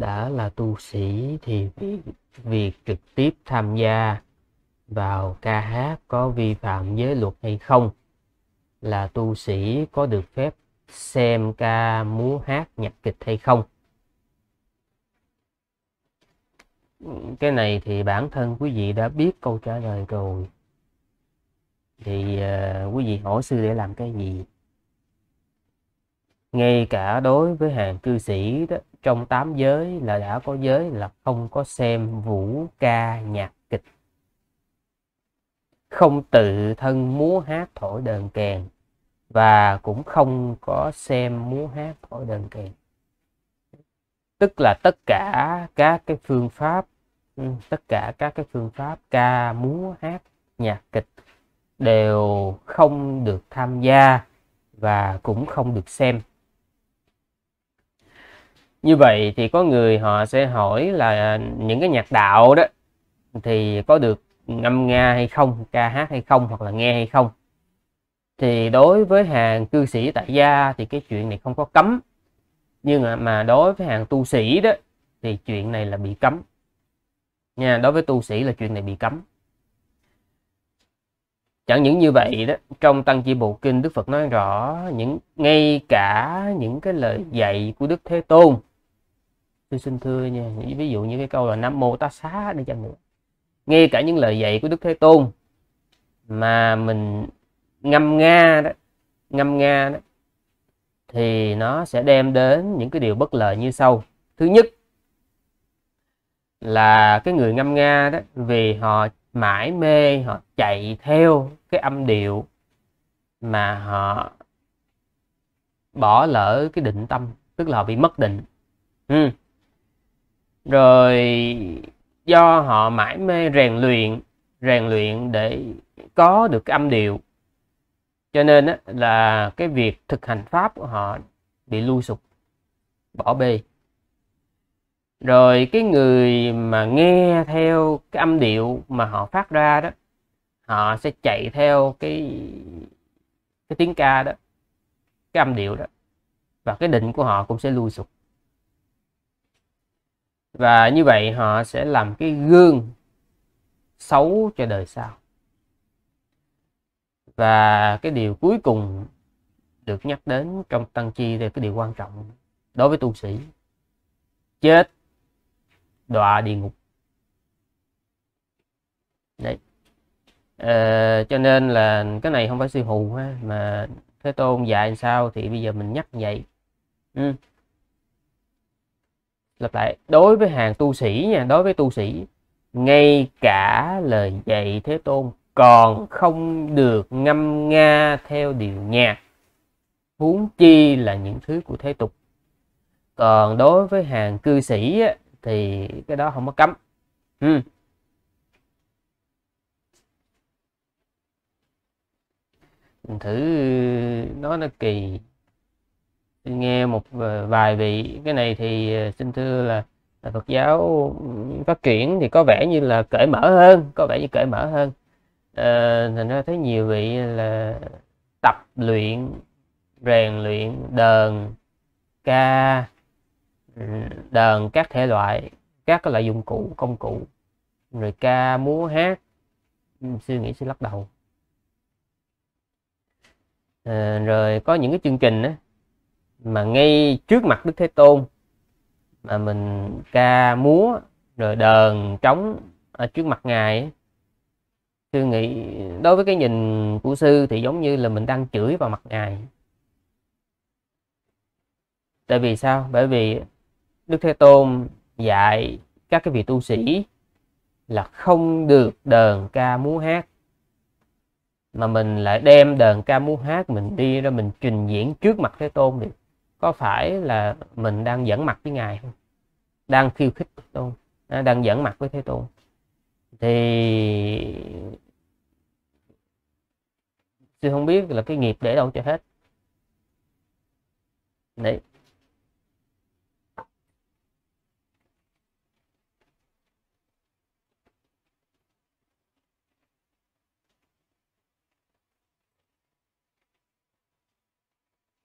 đã là tu sĩ thì việc, trực tiếp tham gia vào ca hát có vi phạm giới luật hay không là tu sĩ có được phép xem ca múa hát nhạc kịch hay không cái này thì bản thân quý vị đã biết câu trả lời rồi thì uh, quý vị hỏi sư để làm cái gì ngay cả đối với hàng cư sĩ đó trong tám giới là đã có giới là không có xem vũ ca nhạc kịch không tự thân múa hát thổi đờn kèn và cũng không có xem múa hát thổi đờn kèn tức là tất cả các cái phương pháp ừ, tất cả các cái phương pháp ca múa hát nhạc kịch đều không được tham gia và cũng không được xem như vậy thì có người họ sẽ hỏi là những cái nhạc đạo đó thì có được ngâm nga hay không ca hát hay không hoặc là nghe hay không thì đối với hàng cư sĩ tại gia thì cái chuyện này không có cấm nhưng mà, đối với hàng tu sĩ đó thì chuyện này là bị cấm nha đối với tu sĩ là chuyện này bị cấm chẳng những như vậy đó trong tăng chi bộ kinh đức phật nói rõ những ngay cả những cái lời dạy của đức thế tôn tôi xin thưa nha những ví dụ như cái câu là nam mô ta xá đi chăng nữa ngay cả những lời dạy của đức thế tôn mà mình ngâm nga đó ngâm nga đó thì nó sẽ đem đến những cái điều bất lợi như sau thứ nhất là cái người ngâm nga đó vì họ mãi mê họ chạy theo cái âm điệu mà họ bỏ lỡ cái định tâm tức là họ bị mất định ừ rồi do họ mãi mê rèn luyện rèn luyện để có được cái âm điệu cho nên á, là cái việc thực hành pháp của họ bị lui sụp bỏ bê rồi cái người mà nghe theo cái âm điệu mà họ phát ra đó họ sẽ chạy theo cái cái tiếng ca đó cái âm điệu đó và cái định của họ cũng sẽ lui sụp và như vậy họ sẽ làm cái gương xấu cho đời sau và cái điều cuối cùng được nhắc đến trong tăng chi là cái điều quan trọng đối với tu sĩ chết đọa địa ngục đấy à, cho nên là cái này không phải sư hù ha mà thế tôn dạy sao thì bây giờ mình nhắc vậy ừ lặp lại đối với hàng tu sĩ nha đối với tu sĩ ngay cả lời dạy thế tôn còn không được ngâm nga theo điệu nhạc huống chi là những thứ của thế tục còn đối với hàng cư sĩ thì cái đó không có cấm ừ. thử nó nó kỳ nghe một ờ, vài vị cái này thì ờ, xin thưa là, là Phật giáo phát triển thì có vẻ như là cởi mở hơn có vẻ như cởi mở hơn à, thành ra thấy nhiều vị là tập luyện rèn luyện đờn ca ừ, đờn các thể loại các loại dụng cụ công cụ rồi ca múa hát ừ, suy nghĩ sẽ lắc đầu à, rồi có những cái chương trình đó mà ngay trước mặt Đức Thế Tôn mà mình ca múa rồi đờn trống ở trước mặt ngài ấy. sư nghĩ đối với cái nhìn của sư thì giống như là mình đang chửi vào mặt ngài tại vì sao bởi vì đức thế tôn dạy các cái vị tu sĩ là không được đờn ca múa hát mà mình lại đem đờn ca múa hát mình đi ra mình trình diễn trước mặt thế tôn được có phải là mình đang dẫn mặt với ngài không đang khiêu khích thế tôn à, đang dẫn mặt với thế tôn thì sư không biết là cái nghiệp để đâu cho hết đấy